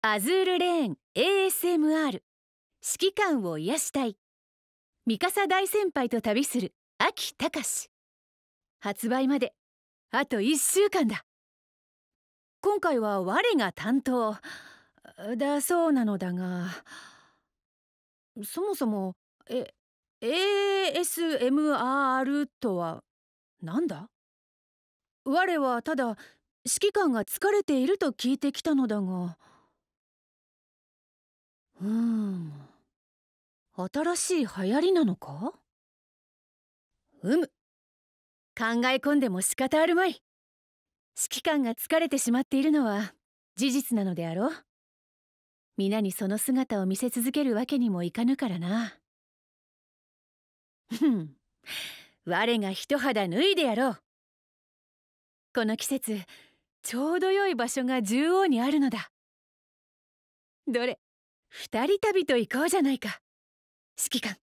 アズールレーン ASMR 指揮官を癒したい三笠大先輩と旅する秋隆発売まであと1週間だ今回は我が担当だそうなのだがそもそもえ ASMR とは何だ我はただ指揮官が疲れていると聞いてきたのだが。うん新しい流行りなのかうむ考え込んでも仕方あるまい指揮官が疲れてしまっているのは事実なのであろう皆にその姿を見せ続けるわけにもいかぬからなふん我が一肌脱いでやろうこの季節ちょうど良い場所が縦横にあるのだどれ二人旅と行こうじゃないか指揮官